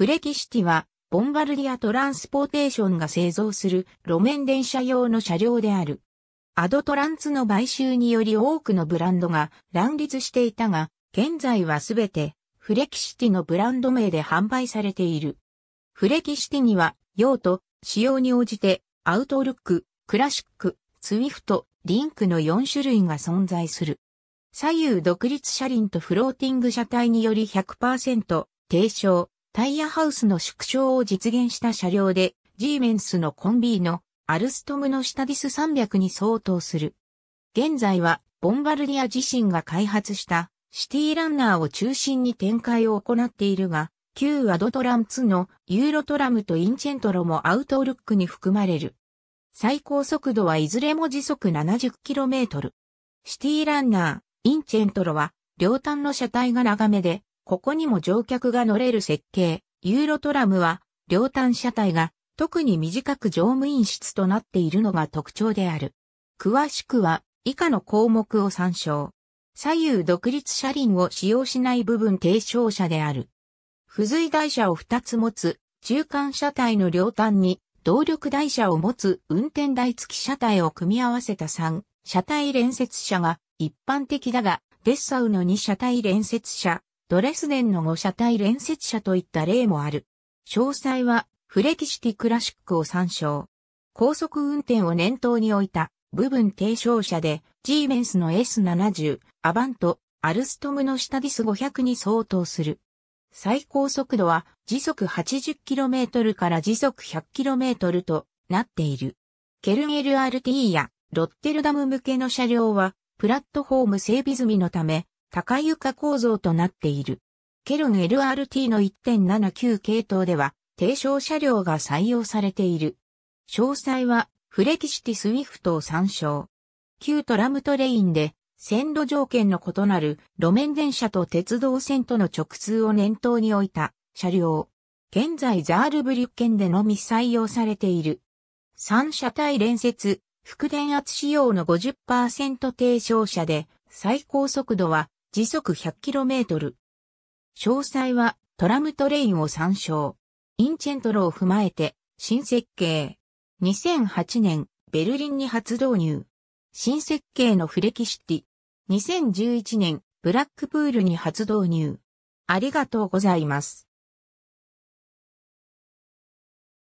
フレキシティは、ボンバルディア・トランスポーテーションが製造する路面電車用の車両である。アドトランツの買収により多くのブランドが乱立していたが、現在はすべてフレキシティのブランド名で販売されている。フレキシティには用途、使用に応じてアウトルック、クラシック、ツイフト、リンクの4種類が存在する。左右独立車輪とフローティング車体により100%、低床、タイヤハウスの縮小を実現した車両で、ジーメンスのコンビーのアルストムのシタディス300に相当する。現在は、ボンバルディア自身が開発したシティランナーを中心に展開を行っているが、旧アドトラン2のユーロトラムとインチェントロもアウトルックに含まれる。最高速度はいずれも時速 70km。シティランナー、インチェントロは両端の車体が長めでここにも乗客が乗れる設計。ユーロトラムは、両端車体が特に短く乗務員室となっているのが特徴である。詳しくは、以下の項目を参照。左右独立車輪を使用しない部分提唱車である。付随台車を2つ持つ、中間車体の両端に、動力台車を持つ運転台付き車体を組み合わせた3、車体連接車が一般的だが、デッサウの2車体連接車、ドレスデンの語車体連接車といった例もある。詳細は、フレキシティクラシックを参照。高速運転を念頭に置いた部分提唱車で、ジーメンスの S70、アバント、アルストムのシタディス500に相当する。最高速度は時速 80km から時速 100km となっている。ケルン LRT やロッテルダム向けの車両はプラットフォーム整備済みのため高床構造となっている。ケルン LRT の1.79系統では、低床車両が採用されている。詳細は、フレキシティスウィフトを参照。旧トラムトレインで、線路条件の異なる路面電車と鉄道線との直通を念頭に置いた車両。現在ザールブリュッケンでのみ採用されている。三車体連接、副電圧仕様の50%低床車で、最高速度は時速 100km。詳細はトラムトレインを参照。インチェントロを踏まえて、新設計。2008年、ベルリンに初導入。新設計のフレキシティ。2011年、ブラックプールに初導入。ありがとうございます。